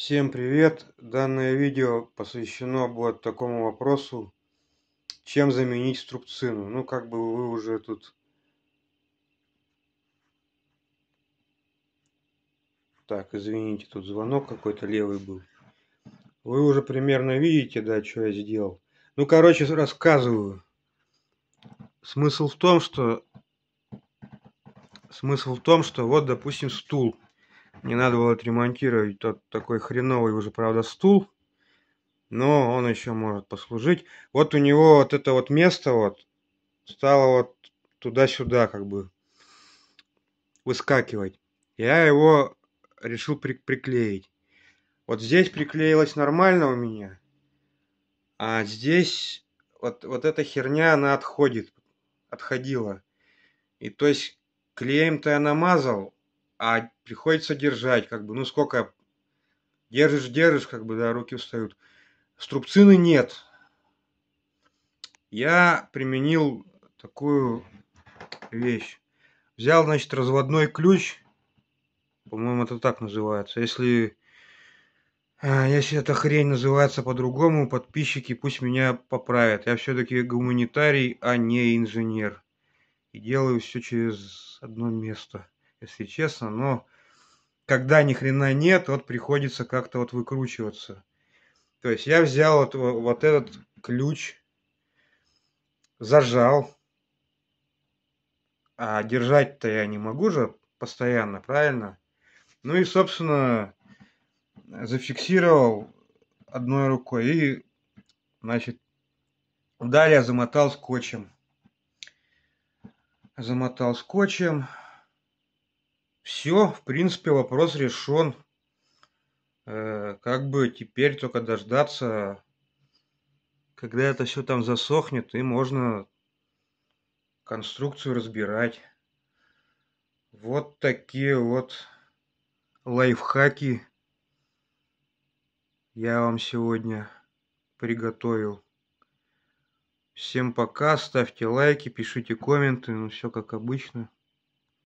Всем привет! Данное видео посвящено будет такому вопросу, чем заменить струбцину. Ну, как бы вы уже тут... Так, извините, тут звонок какой-то левый был. Вы уже примерно видите, да, что я сделал. Ну, короче, рассказываю. Смысл в том, что... Смысл в том, что вот, допустим, стул не надо было отремонтировать тот такой хреновый уже, правда, стул. Но он еще может послужить. Вот у него вот это вот место вот стало вот туда-сюда как бы выскакивать. Я его решил при приклеить. Вот здесь приклеилось нормально у меня. А здесь вот, вот эта херня, она отходит. Отходила. И то есть клеем-то я намазал, а приходится держать, как бы, ну сколько, держишь, держишь, как бы, да, руки устают. Струбцины нет. Я применил такую вещь. Взял, значит, разводной ключ, по-моему, это так называется. Если, а, если эта хрень называется по-другому, подписчики пусть меня поправят. Я все-таки гуманитарий, а не инженер. И делаю все через одно место если честно, но когда ни хрена нет, вот приходится как-то вот выкручиваться. То есть я взял вот, вот этот ключ, зажал, а держать-то я не могу же постоянно, правильно? Ну и, собственно, зафиксировал одной рукой и, значит, далее замотал скотчем. Замотал скотчем, все, в принципе, вопрос решен. Э, как бы теперь только дождаться, когда это все там засохнет, и можно конструкцию разбирать. Вот такие вот лайфхаки я вам сегодня приготовил. Всем пока, ставьте лайки, пишите комменты, ну все как обычно.